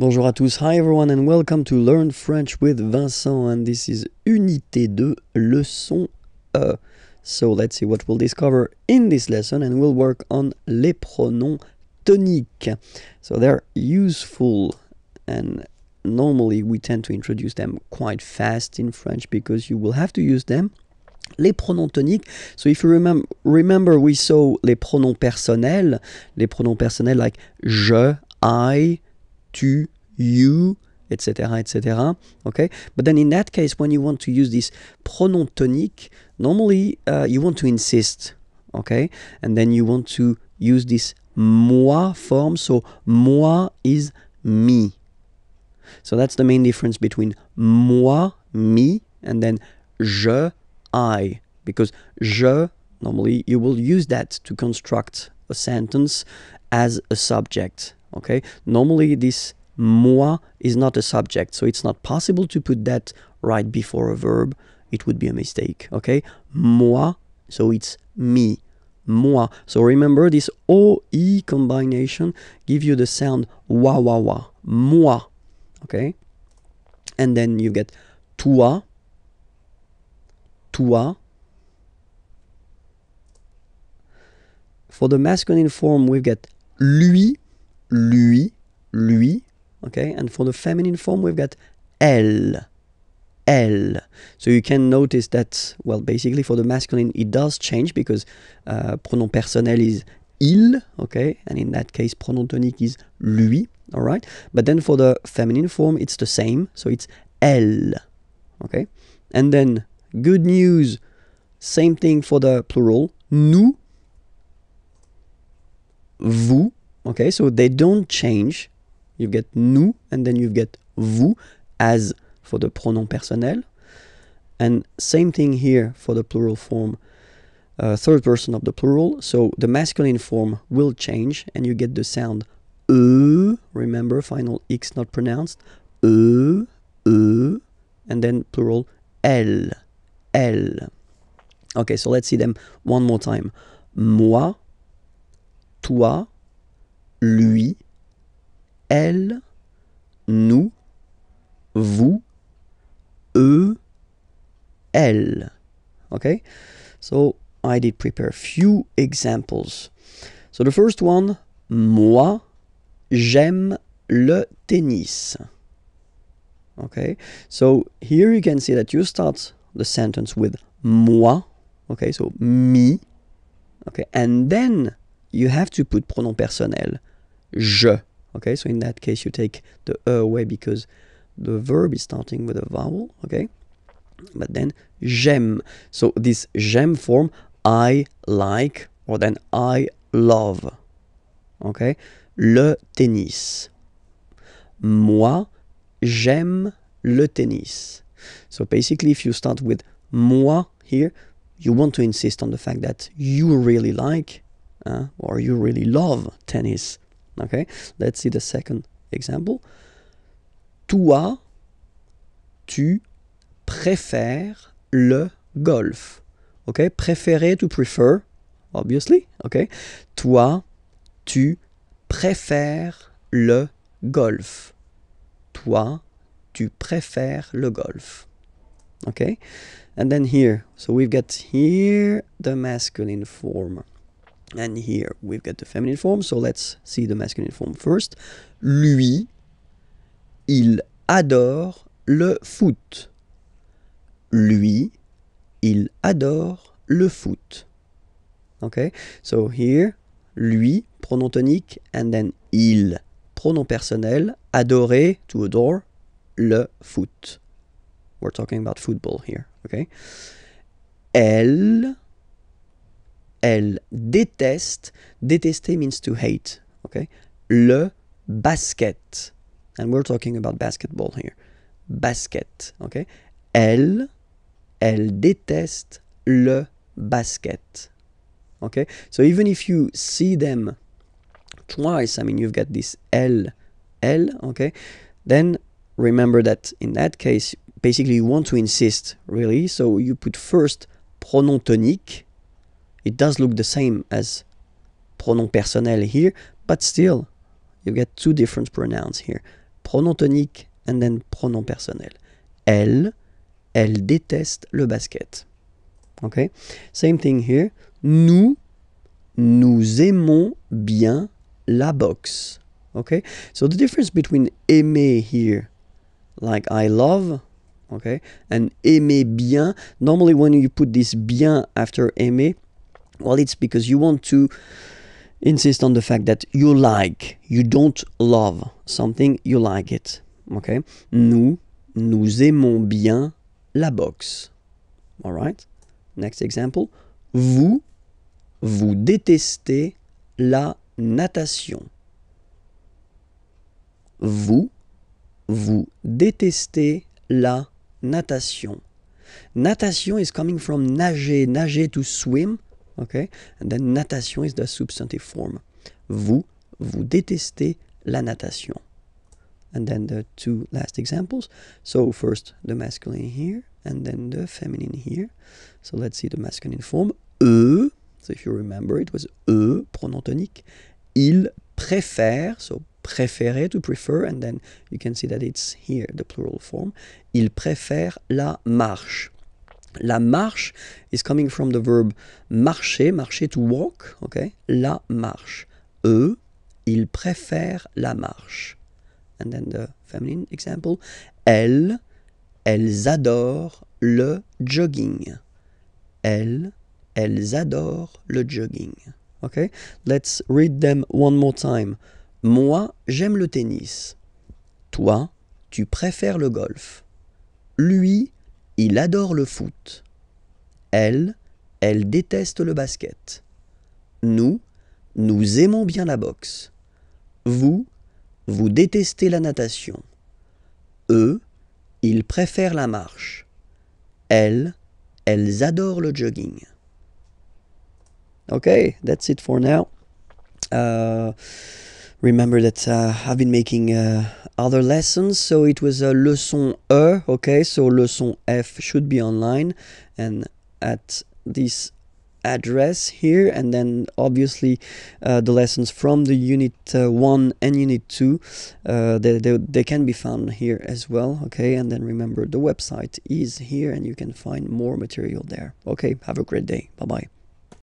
Bonjour à tous, hi everyone and welcome to Learn French with Vincent and this is Unité 2, leçon E. So let's see what we'll discover in this lesson and we'll work on les pronoms toniques. So they're useful and normally we tend to introduce them quite fast in French because you will have to use them les pronoms toniques. So if you remember, remember we saw les pronoms personnels, les pronoms personnels like je, I, to, you, etc., etc. Okay, but then in that case, when you want to use this pronom tonique, normally uh, you want to insist, okay, and then you want to use this moi form. So moi is me. So that's the main difference between moi, me, and then je, I, because je normally you will use that to construct a sentence as a subject okay normally this moi is not a subject so it's not possible to put that right before a verb it would be a mistake okay moi so it's me moi so remember this o e combination give you the sound wa wa wa moi okay and then you get toi toi for the masculine form we get lui lui, lui. Okay, and for the feminine form, we've got elle, elle. So you can notice that, well, basically for the masculine, it does change because uh, pronoun personnel is il, okay, and in that case, pronoun tonic is lui, all right? But then for the feminine form, it's the same, so it's elle, okay? And then good news, same thing for the plural, nous, vous, Okay, so they don't change. You get nous and then you get vous as for the pronoun personnel. And same thing here for the plural form, uh, third person of the plural. So the masculine form will change and you get the sound e. Remember, final x not pronounced. E, e, and then plural l l. Okay, so let's see them one more time. Moi, toi, lui, elle, nous, vous, eux, elle. Okay, so I did prepare a few examples. So the first one, moi, j'aime le tennis. Okay, so here you can see that you start the sentence with moi, okay, so me, okay, and then you have to put pronoun personnel je. Okay, so in that case, you take the e away because the verb is starting with a vowel. Okay, but then j'aime. So this j'aime form, I like, or then I love. Okay, le tennis. Moi, j'aime le tennis. So basically, if you start with moi here, you want to insist on the fact that you really like uh, or you really love tennis. Okay? Let's see the second example. Toi, tu préfères le golf. OK? Préférer to prefer, obviously. OK? Toi, tu préfères le golf. Toi, tu préfères le golf. Okay? And then here, so we've got here the masculine form. And here we've got the feminine form, so let's see the masculine form first. Lui, il adore le foot. Lui, il adore le foot. Okay, so here, lui, pronom tonique, and then il, pronom personnel, adorer, to adore, le foot. We're talking about football here, okay? Elle, elle déteste. Détester means to hate. Okay? Le basket. And we're talking about basketball here. Basket. Okay? Elle, elle déteste le basket. Okay? So even if you see them twice, I mean, you've got this L, L, okay? Then remember that in that case, basically you want to insist, really. So you put first pronom tonique, it does look the same as pronom personnel here, but still you get two different pronouns here. Pronom tonique and then pronom personnel. Elle, elle déteste le basket. Okay? Same thing here. Nous, nous aimons bien la boxe. Okay? So the difference between aimer here, like I love, okay, and aimer bien, normally when you put this bien after aimer, Well, it's because you want to insist on the fact that you like, you don't love something, you like it. Okay? Nous, nous aimons bien la boxe. All right? Next example. Vous, vous détestez la natation. Vous, vous détestez la natation. Natation is coming from nager, nager to swim. Okay? And then natation is the substantive form. Vous, vous détestez la natation. And then the two last examples. So first the masculine here and then the feminine here. So let's see the masculine form. E. so if you remember it was e pronon tonique. Il préfère, so préférer to prefer and then you can see that it's here the plural form. Il préfère la marche. La marche is coming from the verb marcher, marcher to walk, ok La marche. Eux, ils préfèrent la marche. And then the feminine example. Elles, elles adorent le jogging. Elles, elles adorent le jogging. Ok Let's read them one more time. Moi, j'aime le tennis. Toi, tu préfères le golf. Lui, il adore le foot. Elle, elle déteste le basket. Nous, nous aimons bien la boxe. Vous, vous détestez la natation. Eux, ils préfèrent la marche. Elles, elles adorent le jogging. Okay, that's it for now. Uh, remember that uh, I've been making uh, other lessons. So it was a leçon E, okay, so leçon F should be online and at this address here and then obviously uh, the lessons from the unit uh, 1 and unit 2 uh, they, they, they, can be found here as well okay and then remember the website is here and you can find more material there okay have a great day bye bye